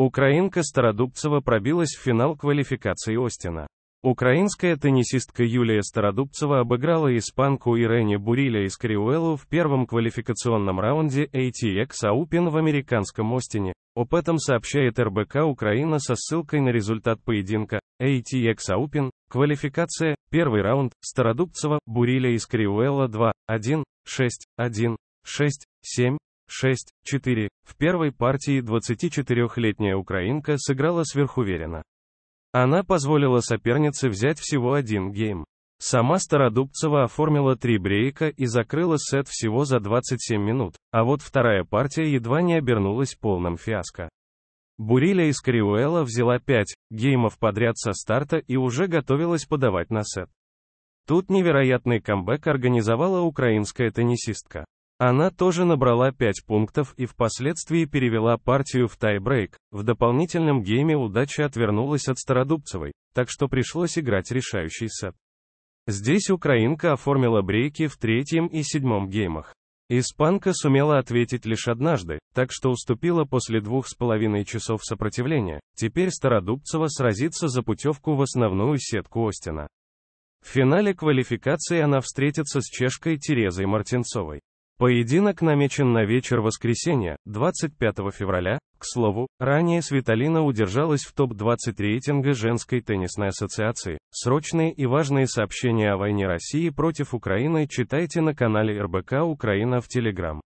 Украинка Стародубцева пробилась в финал квалификации Остина. Украинская теннисистка Юлия Стародубцева обыграла испанку Ирене Буриля из Криуэлу в первом квалификационном раунде ATX Open в американском Остине. Об этом сообщает РБК Украина со ссылкой на результат поединка ATX Open, квалификация, первый раунд, Стародубцева, Буриля из Криуэлла 2, 1, 6, 1, 6, 7, 6-4. В первой партии 24-летняя украинка сыграла сверхуверенно. Она позволила сопернице взять всего один гейм. Сама Стародубцева оформила три брейка и закрыла сет всего за 27 минут, а вот вторая партия едва не обернулась полным фиаско. Буриля из Кариуэла взяла 5 геймов подряд со старта и уже готовилась подавать на сет. Тут невероятный камбэк организовала украинская теннисистка. Она тоже набрала 5 пунктов и впоследствии перевела партию в тайбрейк. В дополнительном гейме удача отвернулась от Стародубцевой, так что пришлось играть решающий сет. Здесь украинка оформила брейки в третьем и седьмом геймах. Испанка сумела ответить лишь однажды, так что уступила после двух с половиной часов сопротивления. Теперь Стародубцева сразится за путевку в основную сетку Остина. В финале квалификации она встретится с чешкой Терезой Мартинцовой. Поединок намечен на вечер воскресенья, 25 февраля. К слову, ранее Светалина удержалась в топ-20 рейтинга женской теннисной ассоциации. Срочные и важные сообщения о войне России против Украины читайте на канале РБК Украина в Телеграм.